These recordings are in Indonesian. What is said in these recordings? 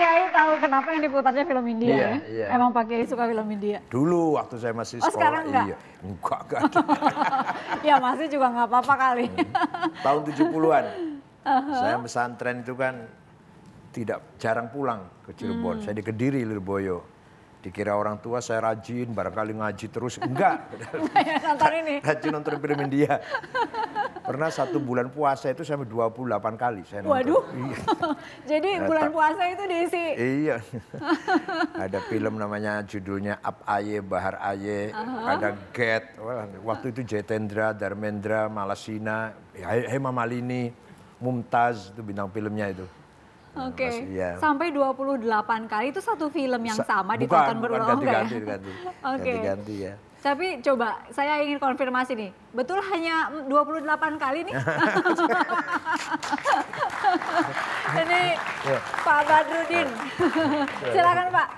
Kiai tahu kenapa yang diputarnya film India iya, ya? Iya. Emang Pak Kiai suka film India? Dulu waktu saya masih oh, sekolah. sekarang enggak? Iya. Enggak, enggak. ya masih juga enggak apa-apa kali. Hmm. Tahun 70-an. Uh-huh. Saya pesantren itu kan tidak jarang pulang ke Cirebon. Hmm. Saya di Kediri, Lirboyo dikira orang tua saya rajin barangkali ngaji terus enggak nonton ini rajin nonton film India pernah satu bulan puasa itu sampai 28 kali saya nonton. waduh iya. jadi nah, bulan puasa itu diisi iya ada film namanya judulnya Up Aye Bahar Aye uh -huh. ada Get waktu itu Jetendra Darmendra Malasina Hema Malini Mumtaz itu bintang filmnya itu Oke. Okay. Ya. Sampai 28 kali itu satu film yang sama Sa ditonton berulang kali. Oh, ganti, ya? ganti, ganti. Oke. Okay. Ganti-ganti ya. Tapi coba saya ingin konfirmasi nih. Betul hanya 28 kali nih? Ini ya. Pak Badrudin. Ya. Silakan Pak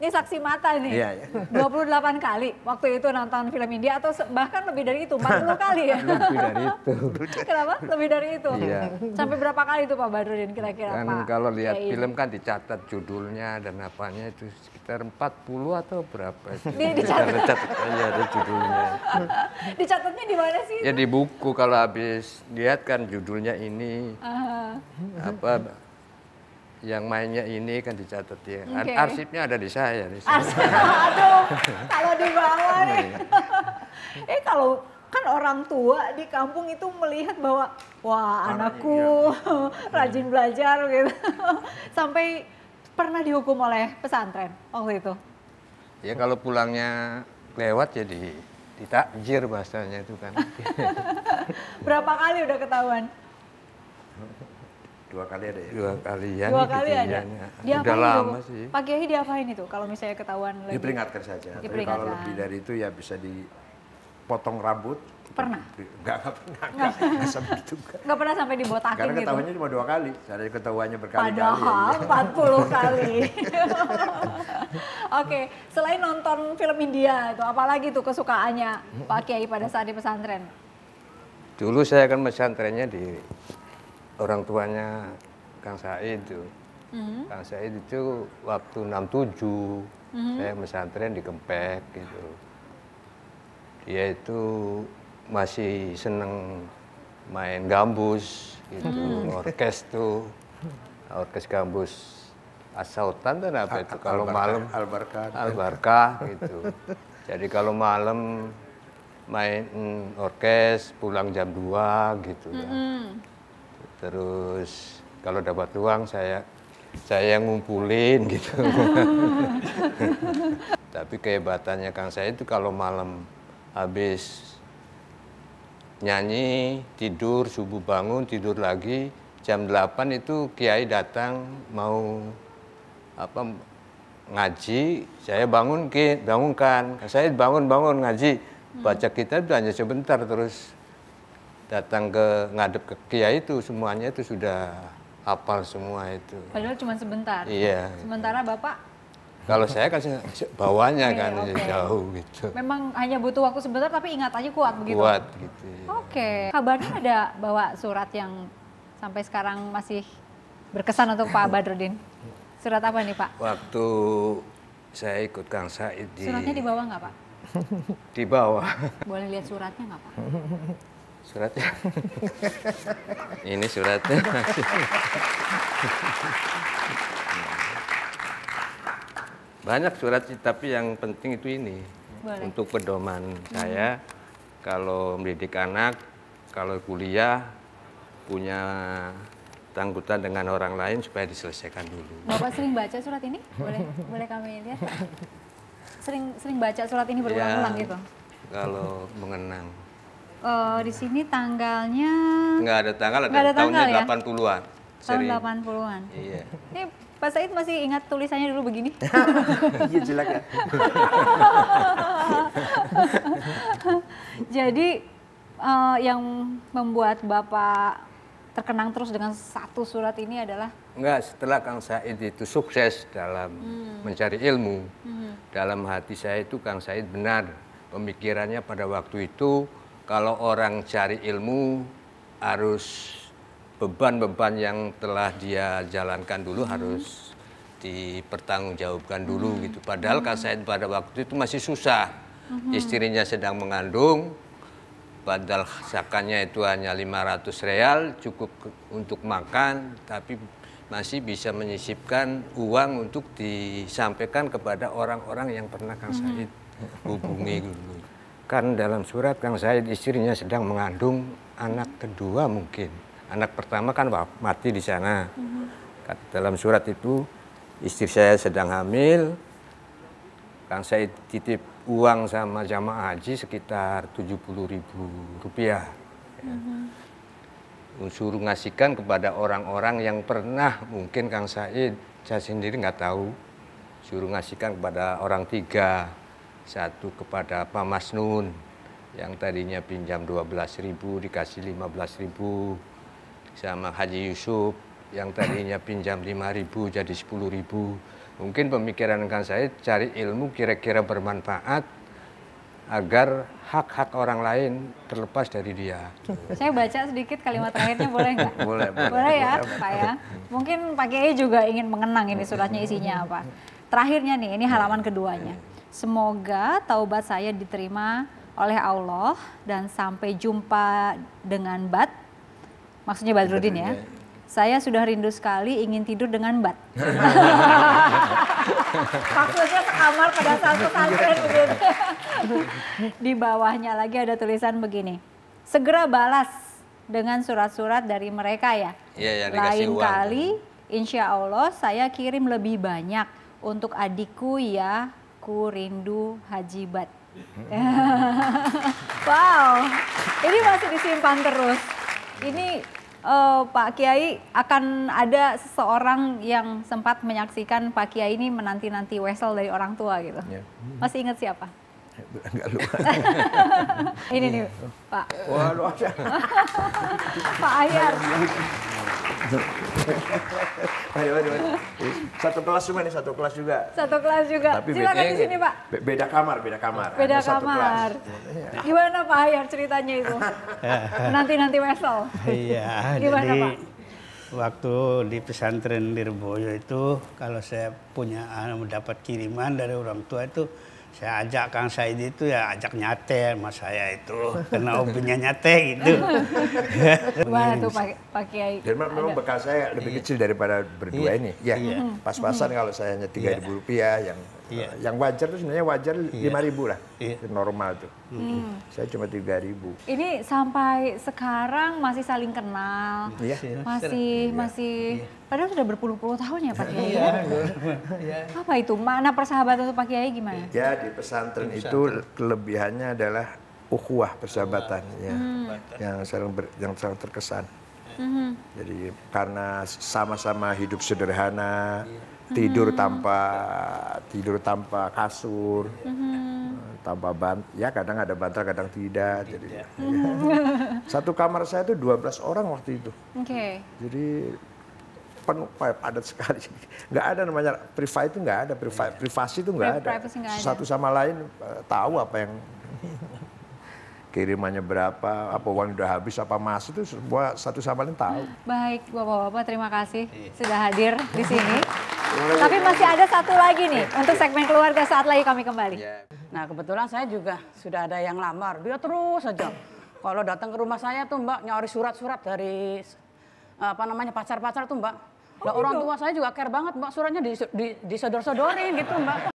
ini saksi mata nih. Iya, iya. 28 kali waktu itu nonton film India atau bahkan lebih dari itu, 40 kali ya. lebih dari itu. Kenapa? Lebih dari itu. Iya. Sampai berapa kali itu Pak Badrudin kira-kira Pak? kalau lihat ya, film kan dicatat judulnya dan apanya itu sekitar 40 atau berapa itu. Di, dicatat. Iya, dicatat aja iya, ada judulnya. Dicatatnya di mana sih? Ya di buku kalau habis lihat kan judulnya ini. Uh -huh. Apa yang mainnya ini kan dicatat ya. Okay. Arsipnya ada di saya. Di aduh, kalau di bawah iya. nih. eh kalau kan orang tua di kampung itu melihat bahwa wah anakku iya. iya. rajin belajar gitu. Sampai pernah dihukum oleh pesantren waktu itu. Ya kalau pulangnya lewat jadi ditakjir bahasanya itu kan. Berapa kali udah ketahuan? dua kali ada ya dua kali ya dua kali ada Dia udah lama itu, sih Pak Kiai diapain itu kalau misalnya ketahuan lagi diperingatkan saja tapi kalau lebih dari itu ya bisa dipotong rambut pernah nggak nggak pernah nggak nggak sampai itu nggak pernah sampai dibotakin karena gitu? ketahuannya cuma dua kali Saya ketahuannya berkali-kali ya. padahal ya. puluh kali oke selain nonton film India itu apalagi tuh kesukaannya Pak Kiai pada saat di pesantren dulu saya kan pesantrennya di orang tuanya Kang Said itu. Mm-hmm. Kang Said itu waktu 67 mm-hmm. saya mesantren di Kempek gitu. Dia itu masih seneng main gambus gitu, mm-hmm. orkes tuh. Orkes gambus Asautan dan apa itu kalau malam Albarkah Albarkah gitu. Jadi kalau malam main orkes pulang jam 2 gitu mm -hmm. ya terus kalau dapat uang saya saya ngumpulin gitu. Tapi kehebatannya Kang saya itu kalau malam habis nyanyi, tidur, subuh bangun, tidur lagi, jam 8 itu kiai datang mau apa ngaji, saya bangun bangunkan. Saya bangun-bangun ngaji, hmm. baca kitab itu hanya sebentar terus datang ke ngadep ke kiai itu semuanya itu sudah apal semua itu. Padahal cuma sebentar. Iya. Sementara Bapak kalau saya kan bawanya okay, kan okay. jauh gitu. Memang hanya butuh waktu sebentar tapi ingat aja kuat begitu. Kuat gitu. Ya. Oke. Okay. Kabarnya ada bawa surat yang sampai sekarang masih berkesan untuk Pak Badrudin. Surat apa nih Pak? Waktu saya ikut Kang Said di... Suratnya dibawa nggak Pak? Di bawah. Boleh lihat suratnya nggak Pak? Suratnya. Ini suratnya. Banyak surat sih, tapi yang penting itu ini. Boleh. Untuk pedoman hmm. saya, kalau mendidik anak, kalau kuliah, punya tanggutan dengan orang lain supaya diselesaikan dulu. Bapak sering baca surat ini? Boleh, boleh kami lihat? Sering, sering baca surat ini iya. berulang-ulang ya, gitu? Kalau mengenang uh, di sini tanggalnya nggak ada tanggal ada, ada tanggal, tahunnya 80-an. Tahun 80-an. Iya. Ini Pak Said masih ingat tulisannya dulu begini? Iya jelek ya. Jadi uh, yang membuat Bapak terkenang terus dengan satu surat ini adalah? Enggak, setelah Kang Said itu sukses dalam hmm. mencari ilmu, hmm. dalam hati saya itu Kang Said benar pemikirannya pada waktu itu kalau orang cari ilmu harus beban-beban yang telah dia jalankan dulu hmm. harus dipertanggungjawabkan dulu hmm. gitu. Padahal hmm. pada waktu itu masih susah. Hmm. Istrinya sedang mengandung, padahal sakannya itu hanya 500 real cukup untuk makan, tapi masih bisa menyisipkan uang untuk disampaikan kepada orang-orang yang pernah Kang hmm. Said hubungi dulu kan dalam surat Kang Said istrinya sedang mengandung anak kedua mungkin. Anak pertama kan mati di sana. Mm-hmm. Dalam surat itu istri saya sedang hamil. Kang Said titip uang sama jamaah haji sekitar 70 ribu rupiah. Mm-hmm. Ya. Unsur ngasihkan kepada orang-orang yang pernah mungkin Kang Said saya sendiri nggak tahu suruh ngasihkan kepada orang tiga satu kepada Pak Masnun yang tadinya pinjam 12.000 dikasih 15.000 sama Haji Yusuf yang tadinya pinjam 5.000 jadi 10.000 mungkin pemikiran kan saya cari ilmu kira-kira bermanfaat agar hak-hak orang lain terlepas dari dia. Saya baca sedikit kalimat terakhirnya boleh nggak? Boleh, boleh. Boleh ya, boleh. Pak ya. Mungkin Pak Kiai juga ingin mengenang ini suratnya isinya apa. Terakhirnya nih, ini halaman keduanya. Semoga taubat saya diterima oleh Allah dan sampai jumpa dengan Bat. Maksudnya Badrudin ya. ya. Saya sudah rindu sekali ingin tidur dengan Bat. Maksudnya sekamar pada satu santren begitu. Di bawahnya lagi ada tulisan begini. Segera balas dengan surat-surat dari mereka ya. ya, ya, Lain kali insya Allah saya kirim lebih banyak untuk adikku ya Aku Rindu Haji Bat. wow, ini masih disimpan terus. Ini uh, Pak Kiai akan ada seseorang yang sempat menyaksikan Pak Kiai ini menanti-nanti wesel dari orang tua gitu. Ya. Masih ingat siapa? Enggak lupa. ini iya. nih, Pak. Wah, Pak Ayar mari, mari, mari. Satu kelas cuma nih, satu kelas juga. Satu kelas juga. Tapi Silakan di sini, Pak. Beda kamar, beda kamar. Beda Ada kamar. Gimana Pak Ayar ceritanya itu? Nanti-nanti wesel. Iya. jadi, Pak? Waktu di pesantren Lirboyo itu kalau saya punya ah, mendapat kiriman dari orang tua itu saya ajak Kang Said itu ya ajak nyate sama saya itu karena hobinya nyate gitu. Wah iya. tuh Pak, Pak Kiai. Dan memang bekas saya lebih iya. kecil daripada berdua iya. ini. Ya, iya. pas-pasan hmm. kalau saya hanya tiga iya. ribu rupiah yang Yeah. Iya. Yang wajar itu sebenarnya wajar iya. lima yeah. ribu lah, yeah. normal tuh. Hmm. hmm. Saya cuma tiga ribu. Ini sampai sekarang masih saling kenal, yeah. masih yeah. masih. Yeah. Iya. Padahal sudah berpuluh-puluh tahun ya Pak Kiai. Iya. Apa itu? Mana persahabatan Pak Kiai gimana? Ya di pesantren, di itu kelebihannya adalah ukhuwah persahabatan ya, hmm. yang sering ber, yang sering terkesan. Mm -hmm. Jadi karena sama-sama hidup sederhana tidur hmm. tanpa tidur tanpa kasur hmm. tanpa bant ya kadang ada bantal kadang tidak, tidak. jadi ya. satu kamar saya itu 12 orang waktu itu okay. jadi penuh eh, padat sekali nggak ada namanya privasi itu nggak ada privasi, privasi itu nggak ada. ada satu sama lain eh, tahu apa yang kirimannya berapa, apa uang udah habis, apa mas itu semua satu sama lain tahu. Baik, Bapak-Bapak terima kasih iya. sudah hadir di sini. Tapi masih ada satu lagi nih untuk segmen keluarga saat lagi kami kembali. Iya. Nah kebetulan saya juga sudah ada yang lamar. Dia terus saja. Kalau datang ke rumah saya tuh mbak nyari surat-surat dari apa namanya pacar-pacar tuh mbak. oh, nah, orang gitu? tua saya juga care banget mbak suratnya disodor-sodorin gitu mbak.